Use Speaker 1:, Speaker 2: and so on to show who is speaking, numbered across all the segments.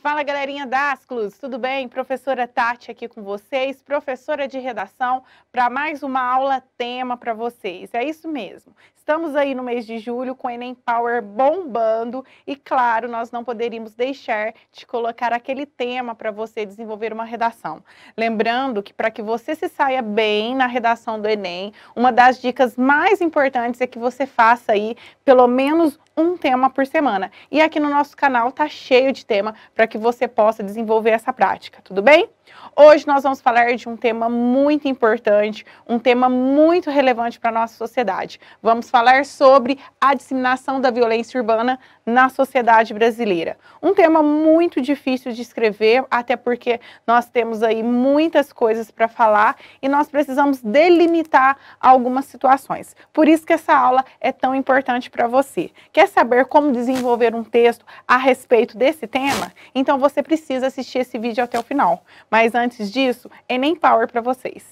Speaker 1: Fala galerinha da Asclus, tudo bem? Professora Tati aqui com vocês, professora de redação, para mais uma aula tema para vocês. É isso mesmo. Estamos aí no mês de julho com o Enem Power bombando e, claro, nós não poderíamos deixar de colocar aquele tema para você desenvolver uma redação. Lembrando que para que você se saia bem na redação do Enem, uma das dicas mais importantes é que você faça aí pelo menos um tema por semana. E aqui no nosso canal tá cheio de tema para que você possa desenvolver essa prática, tudo bem? Hoje nós vamos falar de um tema muito importante, um tema muito relevante para a nossa sociedade. Vamos falar sobre a disseminação da violência urbana na sociedade brasileira. Um tema muito difícil de escrever, até porque nós temos aí muitas coisas para falar e nós precisamos delimitar algumas situações. Por isso que essa aula é tão importante para você. Quer saber como desenvolver um texto a respeito desse tema? Então você precisa assistir esse vídeo até o final. Mas mas antes disso, Enem Power para vocês.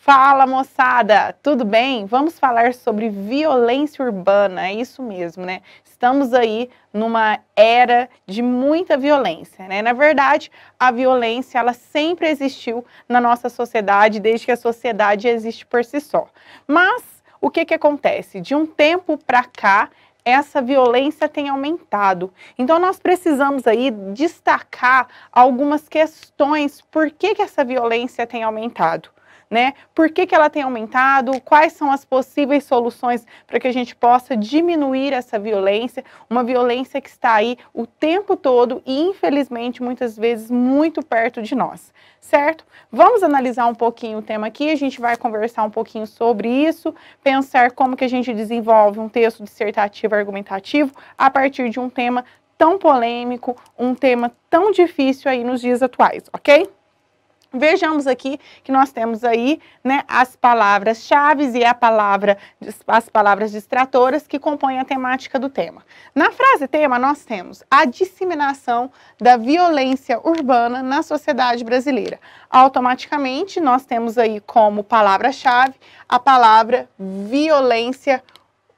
Speaker 1: Fala moçada, tudo bem? Vamos falar sobre violência urbana, é isso mesmo, né? Estamos aí numa era de muita violência, né? Na verdade, a violência ela sempre existiu na nossa sociedade desde que a sociedade existe por si só. Mas o que que acontece? De um tempo para cá, essa violência tem aumentado. Então nós precisamos aí destacar algumas questões por que, que essa violência tem aumentado né? Por que, que ela tem aumentado? Quais são as possíveis soluções para que a gente possa diminuir essa violência? Uma violência que está aí o tempo todo e, infelizmente, muitas vezes muito perto de nós, certo? Vamos analisar um pouquinho o tema aqui, a gente vai conversar um pouquinho sobre isso, pensar como que a gente desenvolve um texto dissertativo argumentativo a partir de um tema tão polêmico, um tema tão difícil aí nos dias atuais, ok? Vejamos aqui que nós temos aí né, as palavras-chave e a palavra, as palavras distratoras que compõem a temática do tema. Na frase tema, nós temos a disseminação da violência urbana na sociedade brasileira. Automaticamente, nós temos aí como palavra-chave a palavra violência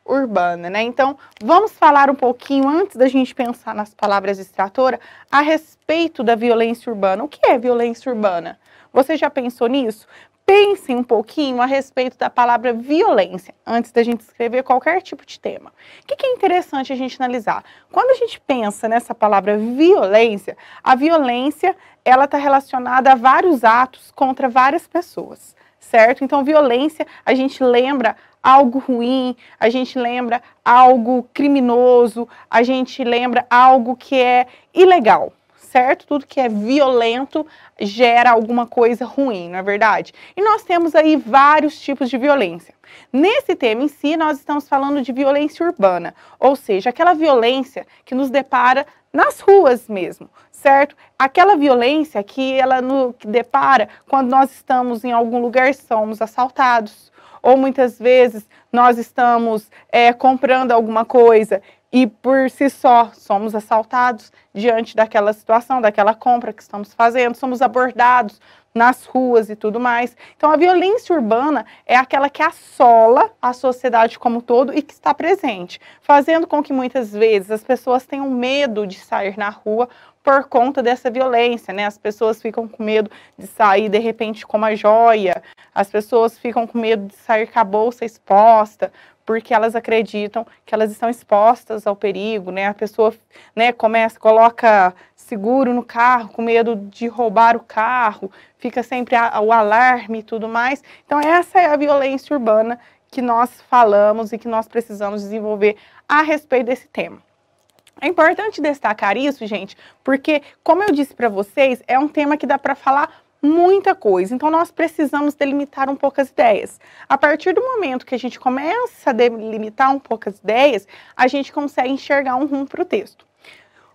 Speaker 1: urbana né? Então, vamos falar um pouquinho, antes da gente pensar nas palavras distratora, a respeito da violência urbana. O que é violência urbana? Você já pensou nisso? Pense um pouquinho a respeito da palavra violência antes da gente escrever qualquer tipo de tema. O que é interessante a gente analisar? Quando a gente pensa nessa palavra violência, a violência ela está relacionada a vários atos contra várias pessoas, certo? Então, violência a gente lembra algo ruim, a gente lembra algo criminoso, a gente lembra algo que é ilegal certo? Tudo que é violento gera alguma coisa ruim, não é verdade? E nós temos aí vários tipos de violência. Nesse tema em si, nós estamos falando de violência urbana, ou seja, aquela violência que nos depara nas ruas mesmo, certo? Aquela violência que ela nos depara quando nós estamos em algum lugar, somos assaltados, ou muitas vezes nós estamos é, comprando alguma coisa e por si só somos assaltados diante daquela situação, daquela compra que estamos fazendo, somos abordados nas ruas e tudo mais. Então a violência urbana é aquela que assola a sociedade como um todo e que está presente, fazendo com que muitas vezes as pessoas tenham medo de sair na rua por conta dessa violência, né? As pessoas ficam com medo de sair de repente com uma joia, as pessoas ficam com medo de sair com a bolsa exposta, porque elas acreditam que elas estão expostas ao perigo, né? A pessoa, né, começa, coloca seguro no carro, com medo de roubar o carro, fica sempre a, o alarme e tudo mais. Então essa é a violência urbana que nós falamos e que nós precisamos desenvolver a respeito desse tema. É importante destacar isso, gente, porque, como eu disse para vocês, é um tema que dá para falar muita coisa. Então, nós precisamos delimitar um pouco as ideias. A partir do momento que a gente começa a delimitar um pouco as ideias, a gente consegue enxergar um rumo para o texto.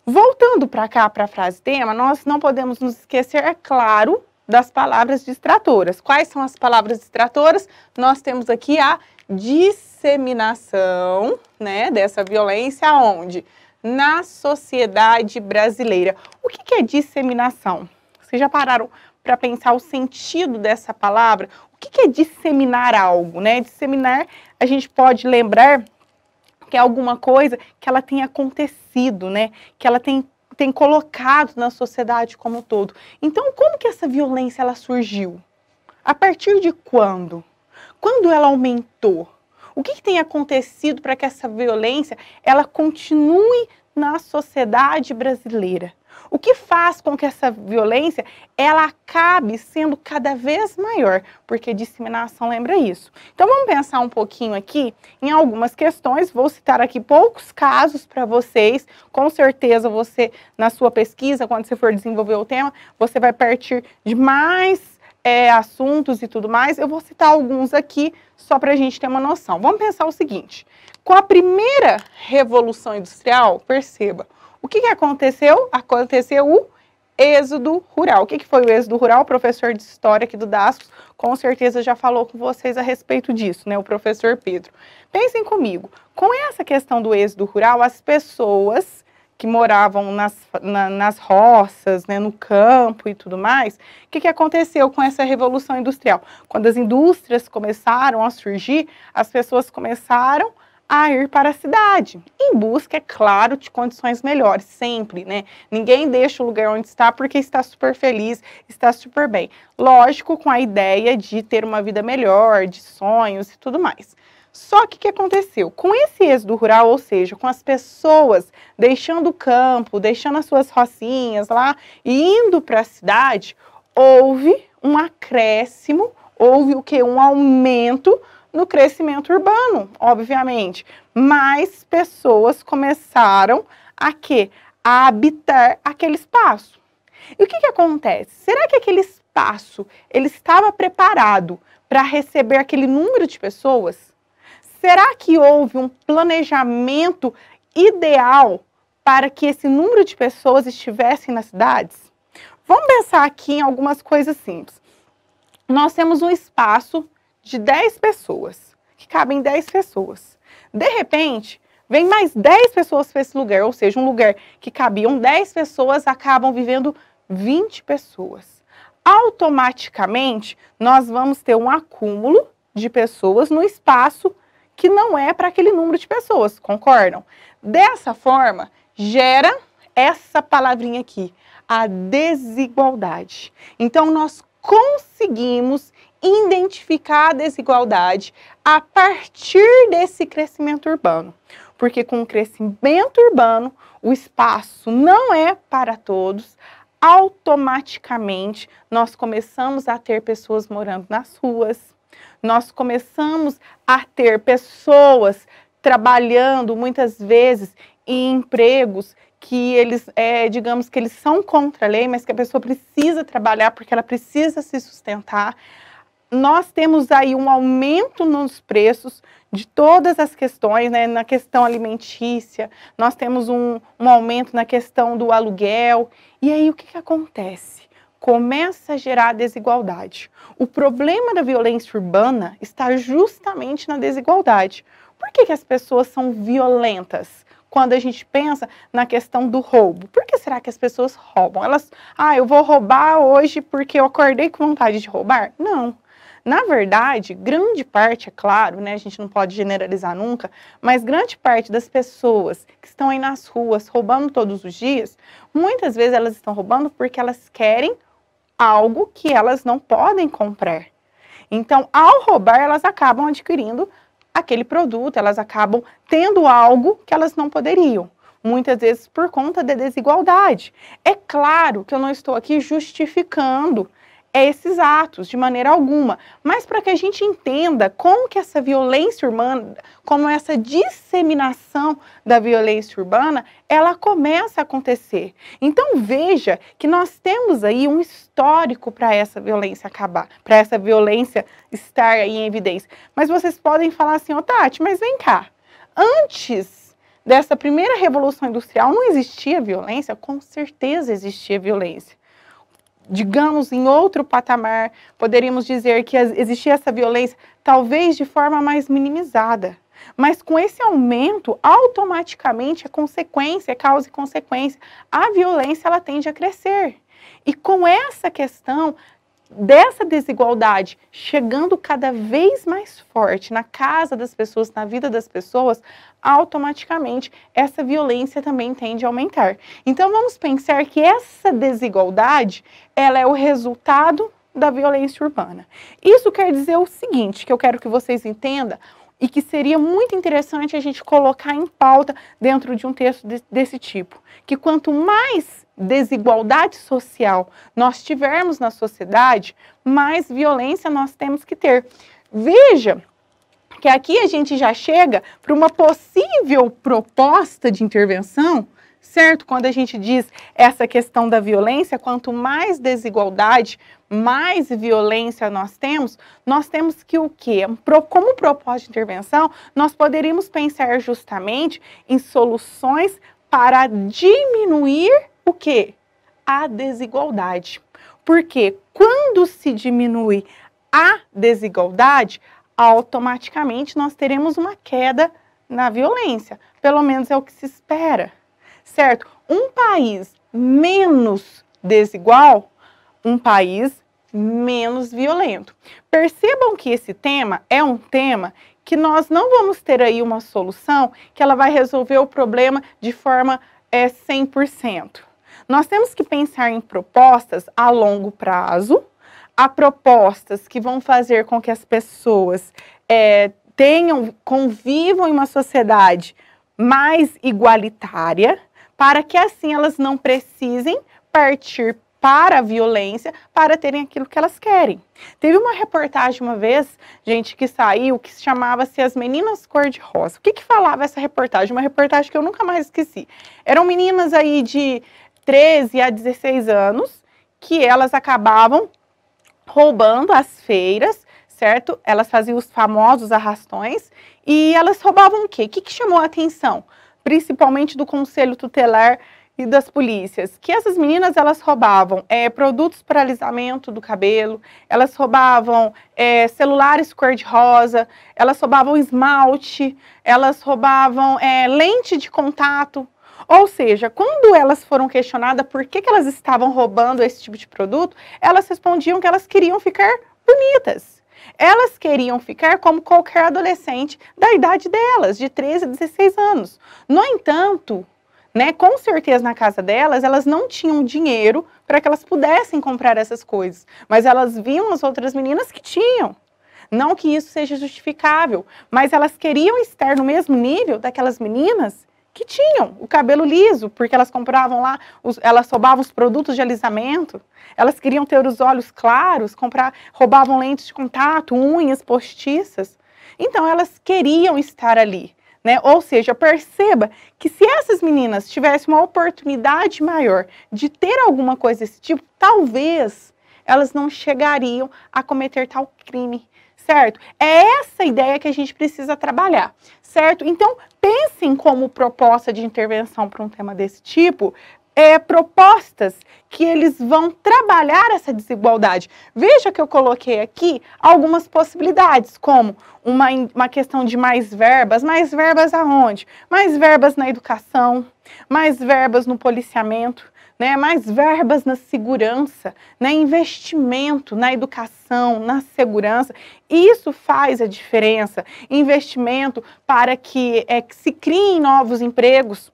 Speaker 1: Voltando para cá, para a frase tema, nós não podemos nos esquecer, é claro, das palavras distratoras. Quais são as palavras distratoras? Nós temos aqui a disseminação né, dessa violência aonde? na sociedade brasileira. O que, é disseminação? Vocês já pararam para pensar o sentido dessa palavra? O que, que é disseminar algo? Né? Disseminar, a gente pode lembrar que é alguma coisa que ela tem acontecido, né? Que ela tem tem colocado na sociedade como um todo. Então, como que essa violência ela surgiu? A partir de quando? Quando ela aumentou? O que, que tem acontecido para que essa violência ela continue na sociedade brasileira? O que faz com que essa violência ela acabe sendo cada vez maior, porque disseminação lembra isso. Então vamos pensar um pouquinho aqui em algumas questões, vou citar aqui poucos casos para vocês. Com certeza você na sua pesquisa, quando você for desenvolver o tema, você vai partir de mais é, assuntos e tudo mais, eu vou citar alguns aqui só para a gente ter uma noção. Vamos pensar o seguinte: com a primeira revolução industrial, perceba, o que, que aconteceu? Aconteceu o êxodo rural. O que, que foi o êxodo rural? O professor de história aqui do DASCOS com certeza já falou com vocês a respeito disso, né? O professor Pedro. Pensem comigo, com essa questão do êxodo rural, as pessoas que moravam nas, na, nas roças, né, no campo e tudo mais, o que, que aconteceu com essa revolução industrial? Quando as indústrias começaram a surgir, as pessoas começaram a ir para a cidade, em busca, é claro, de condições melhores, sempre, né? Ninguém deixa o lugar onde está porque está super feliz, está super bem. Lógico, com a ideia de ter uma vida melhor, de sonhos e tudo mais. Só que o que aconteceu? Com esse êxodo rural, ou seja, com as pessoas deixando o campo, deixando as suas rocinhas lá e indo para a cidade, houve um acréscimo, houve o que? Um aumento no crescimento urbano, obviamente. Mais pessoas começaram a quê? A habitar aquele espaço. E o que, que acontece? Será que aquele espaço ele estava preparado para receber aquele número de pessoas? Será que houve um planejamento ideal para que esse número de pessoas estivessem nas cidades? Vamos pensar aqui em algumas coisas simples. Nós temos um espaço de 10 pessoas, que cabem 10 pessoas. De repente, vem mais 10 pessoas para esse lugar, ou seja, um lugar que cabiam 10 pessoas acabam vivendo 20 pessoas. Automaticamente, nós vamos ter um acúmulo de pessoas no espaço que não é para aquele número de pessoas, concordam? Dessa forma, gera essa palavrinha aqui, a desigualdade. Então, nós conseguimos identificar a desigualdade a partir desse crescimento urbano. Porque com o crescimento urbano, o espaço não é para todos, automaticamente nós começamos a ter pessoas morando nas ruas, nós começamos a ter pessoas trabalhando muitas vezes em empregos que eles, é, digamos que eles são contra a lei, mas que a pessoa precisa trabalhar porque ela precisa se sustentar. Nós temos aí um aumento nos preços de todas as questões, né? na questão alimentícia, nós temos um, um aumento na questão do aluguel. E aí o que, que acontece? começa a gerar desigualdade. O problema da violência urbana está justamente na desigualdade. Por que, que as pessoas são violentas? Quando a gente pensa na questão do roubo, por que será que as pessoas roubam? Elas, ah, eu vou roubar hoje porque eu acordei com vontade de roubar? Não. Na verdade, grande parte, é claro, né, a gente não pode generalizar nunca, mas grande parte das pessoas que estão aí nas ruas roubando todos os dias, muitas vezes elas estão roubando porque elas querem algo que elas não podem comprar. Então, ao roubar, elas acabam adquirindo aquele produto, elas acabam tendo algo que elas não poderiam, muitas vezes por conta da desigualdade. É claro que eu não estou aqui justificando esses atos de maneira alguma, mas para que a gente entenda como que essa violência urbana, como essa disseminação da violência urbana, ela começa a acontecer. Então veja que nós temos aí um histórico para essa violência acabar, para essa violência estar aí em evidência. Mas vocês podem falar assim, ô oh, Tati, mas vem cá, antes dessa primeira revolução industrial não existia violência? Com certeza existia violência digamos, em outro patamar, poderíamos dizer que existia essa violência, talvez de forma mais minimizada. Mas com esse aumento, automaticamente é consequência, causa e consequência. A violência ela tende a crescer. E com essa questão, dessa desigualdade chegando cada vez mais forte na casa das pessoas, na vida das pessoas, automaticamente essa violência também tende a aumentar. Então vamos pensar que essa desigualdade, ela é o resultado da violência urbana. Isso quer dizer o seguinte, que eu quero que vocês entendam e que seria muito interessante a gente colocar em pauta dentro de um texto de, desse tipo, que quanto mais desigualdade social nós tivermos na sociedade, mais violência nós temos que ter. Veja que aqui a gente já chega para uma possível proposta de intervenção, certo? Quando a gente diz essa questão da violência, quanto mais desigualdade, mais violência nós temos, nós temos que o quê? Como proposta de intervenção, nós poderíamos pensar justamente em soluções para diminuir o A desigualdade. Porque quando se diminui a desigualdade, automaticamente nós teremos uma queda na violência. Pelo menos é o que se espera, certo? Um país menos desigual, um país menos violento. Percebam que esse tema é um tema que nós não vamos ter aí uma solução que ela vai resolver o problema de forma é, eh, 100%. Nós temos que pensar em propostas a longo prazo, a propostas que vão fazer com que as pessoas é, tenham, convivam em uma sociedade mais igualitária, para que assim elas não precisem partir para a violência para terem aquilo que elas querem. Teve uma reportagem uma vez, gente, que saiu que chamava-se As Meninas Cor-de-Rosa. O que, que, falava essa reportagem? Uma reportagem que eu nunca mais esqueci. Eram meninas aí de 13 a 16 anos, que elas acabavam roubando as feiras, certo? Elas faziam os famosos arrastões e elas roubavam o quê? O que, que chamou a atenção? Principalmente do conselho tutelar e das polícias, que essas meninas elas roubavam é, produtos para alisamento do cabelo, elas roubavam é, celulares cor-de-rosa, elas roubavam esmalte, elas roubavam é, lente de contato, ou seja, quando elas foram questionadas por que, que elas estavam roubando esse tipo de produto, elas respondiam que elas queriam ficar bonitas. Elas queriam ficar como qualquer adolescente da idade delas, de 13 a 16 anos. No entanto, né, com certeza na casa delas, elas não tinham dinheiro para que elas pudessem comprar essas coisas, mas elas viam as outras meninas que tinham. Não que isso seja justificável, mas elas queriam estar no mesmo nível daquelas meninas que tinham o cabelo liso, porque elas compravam lá, os, elas roubavam os produtos de alisamento, elas queriam ter os olhos claros, comprar, roubavam lentes de contato, unhas postiças. Então elas queriam estar ali, né? Ou seja, perceba que se essas meninas tivessem uma oportunidade maior de ter alguma coisa desse tipo, talvez elas não chegariam a cometer tal crime certo? É essa ideia que a gente precisa trabalhar, certo? Então, pensem como proposta de intervenção para um tema desse tipo, é, propostas que eles vão trabalhar essa desigualdade. Veja que eu coloquei aqui algumas possibilidades, como uma, uma questão de mais verbas. Mais verbas aonde? Mais verbas na educação, mais verbas no policiamento, né? mais verbas na segurança, né? investimento na educação, na segurança. Isso faz a diferença. Investimento para que, é, que se criem novos empregos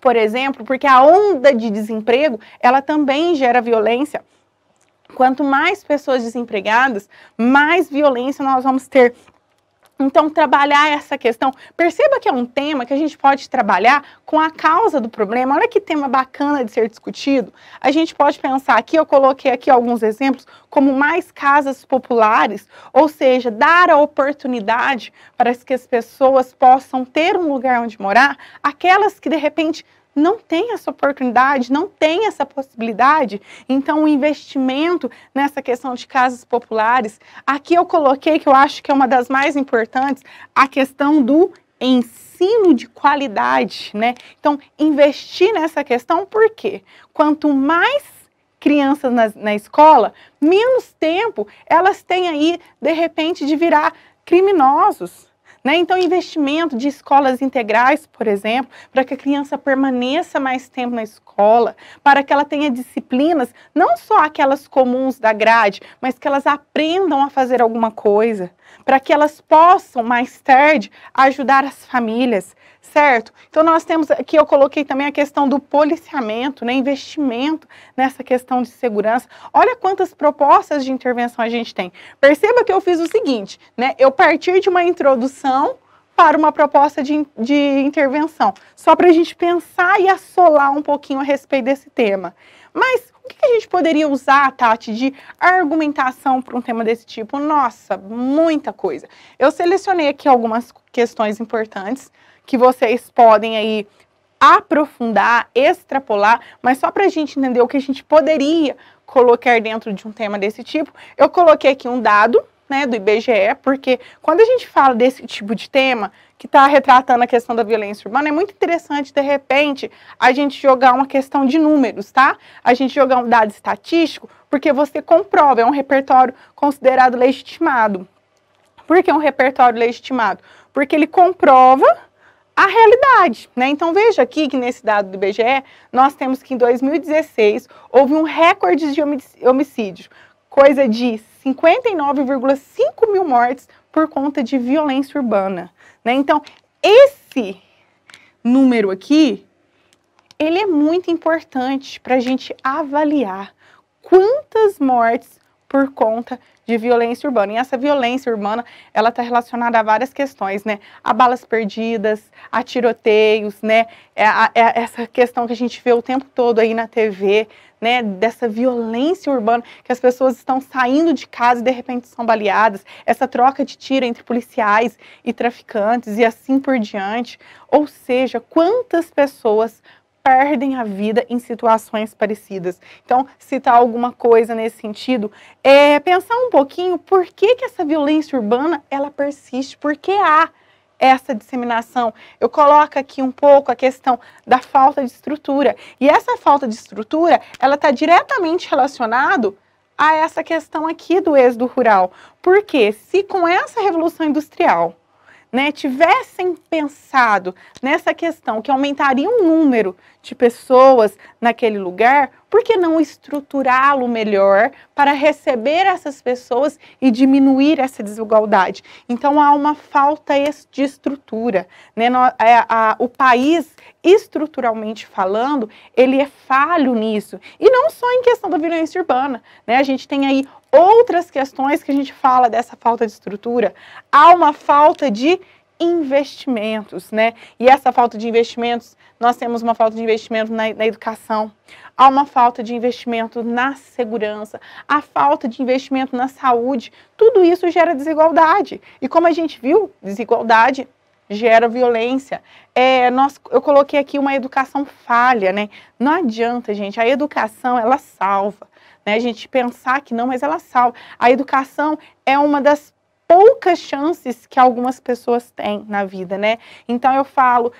Speaker 1: por exemplo, porque a onda de desemprego, ela também gera violência. Quanto mais pessoas desempregadas, mais violência nós vamos ter. Então, trabalhar essa questão. Perceba que é um tema que a gente pode trabalhar com a causa do problema. Olha que tema bacana de ser discutido. A gente pode pensar aqui, eu coloquei aqui alguns exemplos, como mais casas populares, ou seja, dar a oportunidade para que as pessoas possam ter um lugar onde morar, aquelas que de repente não tem essa oportunidade, não tem essa possibilidade. Então, o investimento nessa questão de casas populares, aqui eu coloquei que eu acho que é uma das mais importantes, a questão do ensino de qualidade, né? Então, investir nessa questão, por quê? Quanto mais crianças na, na escola, menos tempo elas têm aí, de repente, de virar criminosos, né? Então, investimento de escolas integrais, por exemplo, para que a criança permaneça mais tempo na escola, para que ela tenha disciplinas, não só aquelas comuns da grade, mas que elas aprendam a fazer alguma coisa para que elas possam mais tarde ajudar as famílias, certo? Então nós temos aqui eu coloquei também a questão do policiamento, né, investimento nessa questão de segurança. Olha quantas propostas de intervenção a gente tem. Perceba que eu fiz o seguinte, né? Eu partir de uma introdução para uma proposta de, de intervenção, só para a gente pensar e assolar um pouquinho a respeito desse tema. Mas o que, a gente poderia usar, Tati, de argumentação para um tema desse tipo? Nossa, muita coisa. Eu selecionei aqui algumas questões importantes que vocês podem aí aprofundar, extrapolar, mas só para a gente entender o que a gente poderia colocar dentro de um tema desse tipo, eu coloquei aqui um dado né, do IBGE, porque quando a gente fala desse tipo de tema, que está retratando a questão da violência urbana, é muito interessante, de repente, a gente jogar uma questão de números, tá? A gente jogar um dado estatístico, porque você comprova, é um repertório considerado legitimado. Por que um repertório legitimado? Porque ele comprova a realidade, né? Então veja aqui que nesse dado do IBGE, nós temos que em 2016 houve um recorde de homicídios coisa de 59,5 mil mortes por conta de violência urbana. Né? Então, esse número aqui, ele é muito importante para a gente avaliar quantas mortes por conta de violência urbana. E essa violência urbana, ela está relacionada a várias questões, né? A balas perdidas, a tiroteios, né? É, a, é essa questão que a gente vê o tempo todo aí na TV, né? Dessa violência urbana, que as pessoas estão saindo de casa e de repente são baleadas. Essa troca de tiro entre policiais e traficantes e assim por diante. Ou seja, quantas pessoas perdem a vida em situações parecidas. Então, citar alguma coisa nesse sentido, é pensar um pouquinho por que, que essa violência urbana ela persiste, por que há essa disseminação. Eu coloco aqui um pouco a questão da falta de estrutura. E essa falta de estrutura, ela está diretamente relacionado a essa questão aqui do êxodo rural. Porque se com essa revolução industrial né, tivessem pensado nessa questão que aumentaria o número de pessoas naquele lugar, por que não estruturá-lo melhor para receber essas pessoas e diminuir essa desigualdade? Então há uma falta de estrutura, né? É, o país estruturalmente falando, ele é falho nisso. E não só em questão da violência urbana, né? A gente tem aí outras questões que a gente fala dessa falta de estrutura. Há uma falta de investimentos, né? E essa falta de investimentos, nós temos uma falta de investimento na, na, educação, há uma falta de investimento na segurança, a falta de investimento na saúde, tudo isso gera desigualdade. E como a gente viu, desigualdade gera violência. É, nós, eu coloquei aqui uma educação falha, né? Não adianta, gente, a educação, ela salva, né? A gente pensar que não, mas ela salva. A educação é uma das poucas chances que algumas pessoas têm na vida, né? Então eu falo,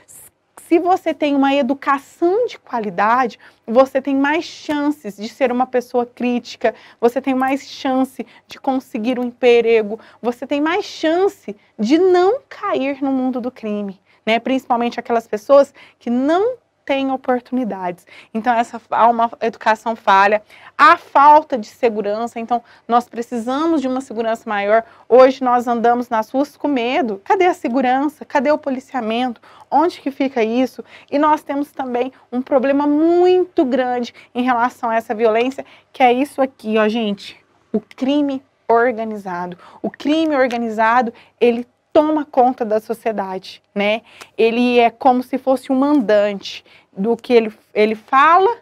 Speaker 1: se você tem uma educação de qualidade, você tem mais chances de ser uma pessoa crítica, você tem mais chance de conseguir um emprego, você tem mais chance de não cair no mundo do crime, né? Principalmente aquelas pessoas que não tem oportunidades. Então, essa há uma educação falha, há falta de segurança, então nós precisamos de uma segurança maior. Hoje nós andamos nas ruas com medo. Cadê a segurança? Cadê o policiamento? Onde que fica isso? E nós temos também um problema muito grande em relação a essa violência, que é isso aqui, ó, gente. O crime organizado. O crime organizado, ele toma conta da sociedade, né? Ele é como se fosse um mandante do que ele, ele fala,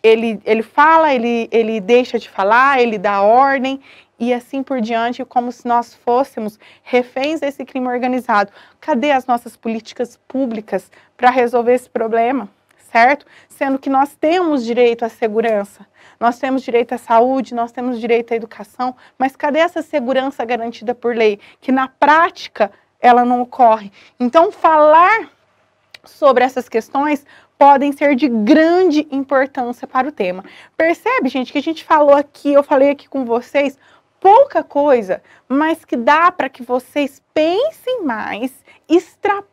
Speaker 1: ele, ele fala, ele, ele deixa de falar, ele dá ordem e assim por diante, como se nós fôssemos reféns desse crime organizado. Cadê as nossas políticas públicas para resolver esse problema? certo, sendo que nós temos direito à segurança, nós temos direito à saúde, nós temos direito à educação, mas cadê essa segurança garantida por lei, que na prática ela não ocorre? Então, falar sobre essas questões podem ser de grande importância para o tema. Percebe, gente, que a gente falou aqui, eu falei aqui com vocês pouca coisa, mas que dá para que vocês pensem mais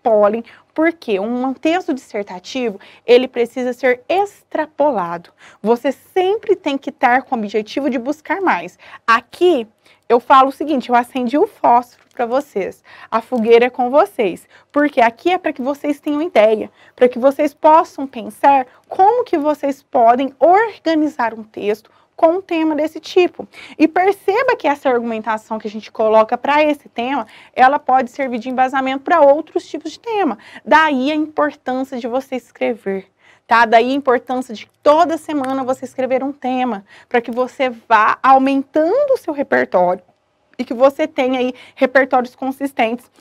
Speaker 1: extrapolem, porque um texto dissertativo, ele precisa ser extrapolado. Você sempre tem que estar com o objetivo de buscar mais. Aqui, eu falo o seguinte, eu acendi o fósforo para vocês, a fogueira é com vocês, porque aqui é para que vocês tenham ideia, para que vocês possam pensar como que vocês podem organizar um texto, com um tema desse tipo. E perceba que essa argumentação que a gente coloca para esse tema, ela pode servir de embasamento para outros tipos de tema. Daí a importância de você escrever. Tá? Daí a importância de toda semana você escrever um tema, para que você vá aumentando o seu repertório e que você tenha aí repertórios consistentes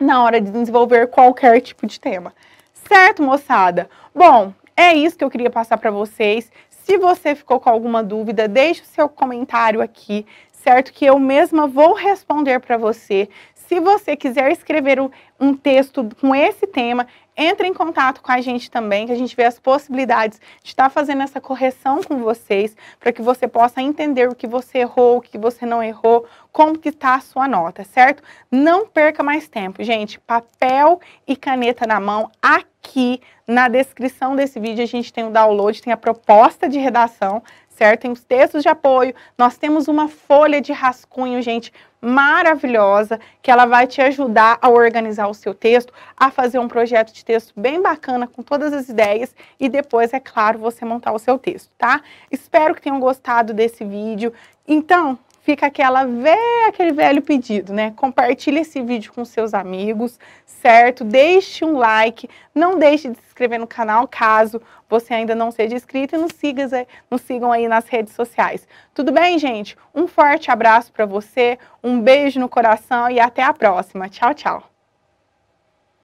Speaker 1: na hora de desenvolver qualquer tipo de tema. Certo, moçada? Bom, é isso que eu queria passar para vocês. Se você ficou com alguma dúvida, deixe o seu comentário aqui, certo? Que eu mesma vou responder para você. Se você quiser escrever um texto com esse tema, entre em contato com a gente também, que a gente vê as possibilidades de estar tá fazendo essa correção com vocês, para que você possa entender o que você errou, o que você não errou, como que está a sua nota, certo? Não perca mais tempo, gente. Papel e caneta na mão, aqui na descrição desse vídeo a gente tem o download, tem a proposta de redação, certo? Tem os textos de apoio, nós temos uma folha de rascunho, gente, maravilhosa, que ela vai te ajudar a organizar o seu texto, a fazer um projeto de texto bem bacana com todas as ideias e depois, é claro, você montar o seu texto, tá? Espero que tenham gostado desse vídeo. Então, fica aquela vé aquele velho pedido, né? Compartilhe esse vídeo com seus amigos, certo? Deixe um like, não deixe de se inscrever no canal caso você ainda não seja inscrito e nos, siga, é, nos sigam aí nas redes sociais. Tudo bem, gente? Um forte abraço para você, um beijo no coração e até a próxima. Tchau, tchau!